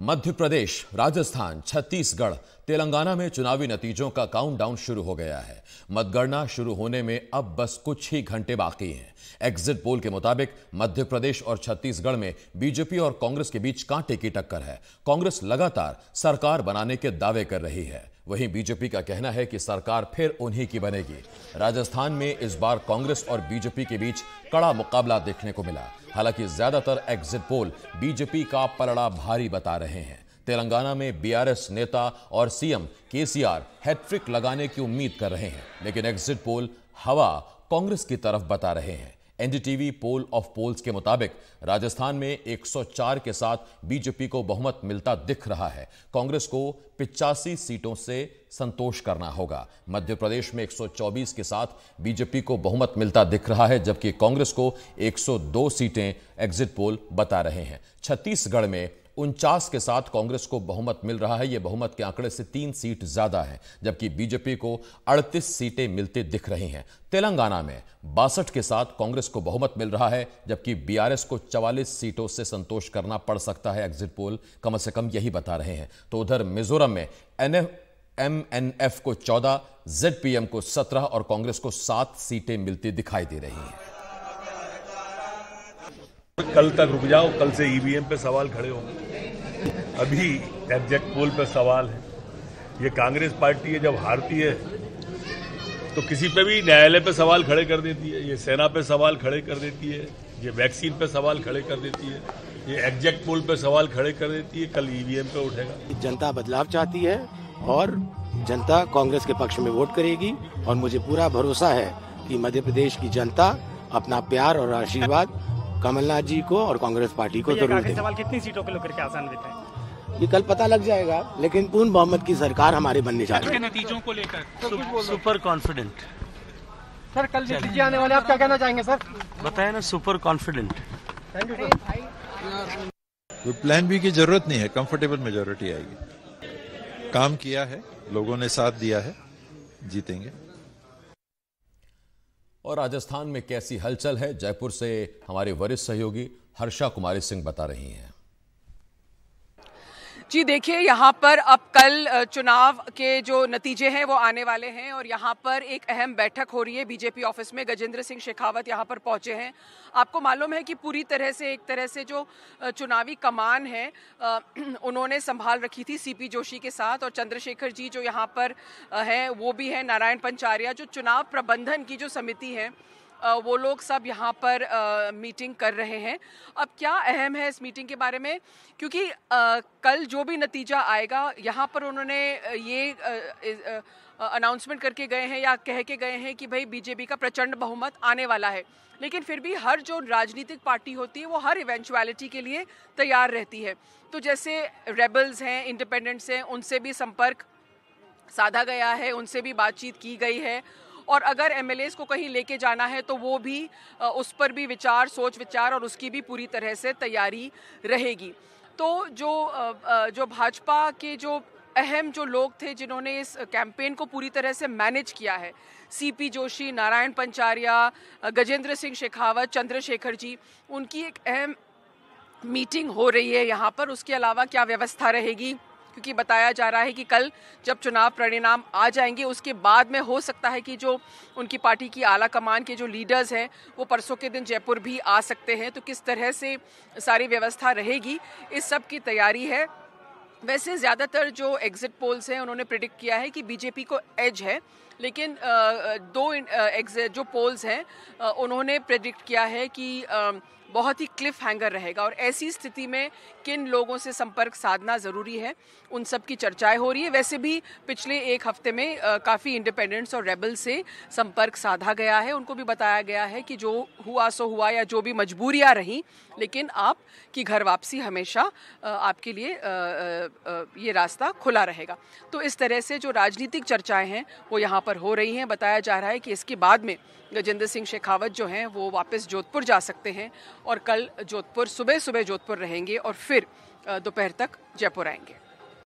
मध्य प्रदेश राजस्थान छत्तीसगढ़ तेलंगाना में चुनावी नतीजों का काउंटडाउन शुरू हो गया है मतगणना शुरू होने में अब बस कुछ ही घंटे बाकी हैं एग्जिट पोल के मुताबिक मध्य प्रदेश और छत्तीसगढ़ में बीजेपी और कांग्रेस के बीच कांटे की टक्कर है कांग्रेस लगातार सरकार बनाने के दावे कर रही है वहीं बीजेपी का कहना है कि सरकार फिर उन्हीं की बनेगी राजस्थान में इस बार कांग्रेस और बीजेपी के बीच कड़ा मुकाबला देखने को मिला हालांकि ज्यादातर एग्जिट पोल बीजेपी का पलड़ा भारी बता रहे हैं तेलंगाना में बीआरएस नेता और सीएम केसीआर हैट्रिक लगाने की उम्मीद कर रहे हैं लेकिन एग्जिट पोल हवा कांग्रेस की तरफ बता रहे हैं एनडीटीवी पोल ऑफ पोल्स के मुताबिक राजस्थान में 104 के साथ बीजेपी को बहुमत मिलता दिख रहा है कांग्रेस को पिचासी सीटों से संतोष करना होगा मध्य प्रदेश में 124 के साथ बीजेपी को बहुमत मिलता दिख रहा है जबकि कांग्रेस को 102 सीटें एग्जिट पोल बता रहे हैं छत्तीसगढ़ में उनचास के साथ कांग्रेस को बहुमत मिल रहा है यह बहुमत के आंकड़े से तीन सीट ज्यादा है जबकि बीजेपी को 38 सीटें मिलते दिख रही हैं तेलंगाना में बासठ के साथ कांग्रेस को बहुमत मिल रहा है जबकि बीआरएस को 44 सीटों से संतोष करना पड़ सकता है एग्जिट पोल कम से कम यही बता रहे हैं तो उधर मिजोरम में एन एफ को 14, जेड को 17 और कांग्रेस को सात सीटें मिलती दिखाई दे रही हैं तो कल तक रुक जाओ कल से ईवीएम e पे सवाल खड़े होंगे अभी एग्जैक्ट पोल पे सवाल है ये कांग्रेस पार्टी है जब हारती है तो किसी पे भी न्यायालय पे सवाल खड़े कर देती है ये सेना पे सवाल खड़े कर देती है ये वैक्सीन पे सवाल खड़े कर देती है ये एग्जैक्ट पोल पे सवाल खड़े कर देती है कल ईवीएम e पे उठेगा जनता बदलाव चाहती है और जनता कांग्रेस के पक्ष में वोट करेगी और मुझे पूरा भरोसा है कि मध्य प्रदेश की जनता अपना प्यार और आशीर्वाद कमलनाथ जी को और कांग्रेस पार्टी को जरूर सवाल कितनी सीटों को लेकर आसान देते ये कल पता लग जाएगा लेकिन पूर्ण बहुमत की सरकार हमारे बनने जा रही है नतीजों को लेकर तो सुपर कॉन्फिडेंट सर कल नतीजे आने वाले आप क्या कहना चाहेंगे सर बताए ना super confident thank you sir plan B की जरूरत नहीं है कंफर्टेबल मेजोरिटी आएगी काम किया है लोगों ने साथ दिया है जीतेंगे और राजस्थान में कैसी हलचल है जयपुर से हमारे वरिष्ठ सहयोगी हर्षा कुमारी सिंह बता रही हैं जी देखिए यहाँ पर अब कल चुनाव के जो नतीजे हैं वो आने वाले हैं और यहाँ पर एक अहम बैठक हो रही है बीजेपी ऑफिस में गजेंद्र सिंह शेखावत यहाँ पर पहुँचे हैं आपको मालूम है कि पूरी तरह से एक तरह से जो चुनावी कमान है उन्होंने संभाल रखी थी सीपी जोशी के साथ और चंद्रशेखर जी जो यहाँ पर हैं वो भी हैं नारायण पंचारिया जो चुनाव प्रबंधन की जो समिति है वो लोग सब यहाँ पर मीटिंग कर रहे हैं अब क्या अहम है इस मीटिंग के बारे में क्योंकि कल जो भी नतीजा आएगा यहाँ पर उन्होंने ये अनाउंसमेंट करके गए हैं या कह के गए हैं कि भाई बीजेपी का प्रचंड बहुमत आने वाला है लेकिन फिर भी हर जो राजनीतिक पार्टी होती है वो हर इवेंचुअलिटी के लिए तैयार रहती है तो जैसे रेबल्स हैं इंडिपेंडेंट्स हैं उनसे भी संपर्क साधा गया है उनसे भी बातचीत की गई है और अगर एम को कहीं लेके जाना है तो वो भी उस पर भी विचार सोच विचार और उसकी भी पूरी तरह से तैयारी रहेगी तो जो जो भाजपा के जो अहम जो लोग थे जिन्होंने इस कैंपेन को पूरी तरह से मैनेज किया है सीपी जोशी नारायण पंचारिया गजेंद्र सिंह शेखावत चंद्रशेखर जी उनकी एक अहम मीटिंग हो रही है यहाँ पर उसके अलावा क्या व्यवस्था रहेगी क्योंकि बताया जा रहा है कि कल जब चुनाव परिणाम आ जाएंगे उसके बाद में हो सकता है कि जो उनकी पार्टी की आला कमान के जो लीडर्स हैं वो परसों के दिन जयपुर भी आ सकते हैं तो किस तरह से सारी व्यवस्था रहेगी इस सब की तैयारी है वैसे ज़्यादातर जो एग्जिट पोल्स हैं उन्होंने प्रिडिक्ट किया है कि बीजेपी को एज है लेकिन दो एग्जिट जो पोल्स हैं उन्होंने प्रिडिक्ट किया है कि बहुत ही क्लिफ हैंगर रहेगा और ऐसी स्थिति में किन लोगों से संपर्क साधना ज़रूरी है उन सब की चर्चाएं हो रही है वैसे भी पिछले एक हफ्ते में काफ़ी इंडिपेंडेंट्स और रेबल से संपर्क साधा गया है उनको भी बताया गया है कि जो हुआ सो हुआ या जो भी मजबूरियाँ रहीं लेकिन आप की घर वापसी हमेशा आपके लिए ये रास्ता खुला रहेगा तो इस तरह से जो राजनीतिक चर्चाएं हैं वो यहाँ पर हो रही हैं बताया जा रहा है कि इसके बाद में गजेंद्र सिंह शेखावत जो हैं वो वापस जोधपुर जा सकते हैं और कल जोधपुर सुबह सुबह जोधपुर रहेंगे और फिर दोपहर तक जयपुर आएंगे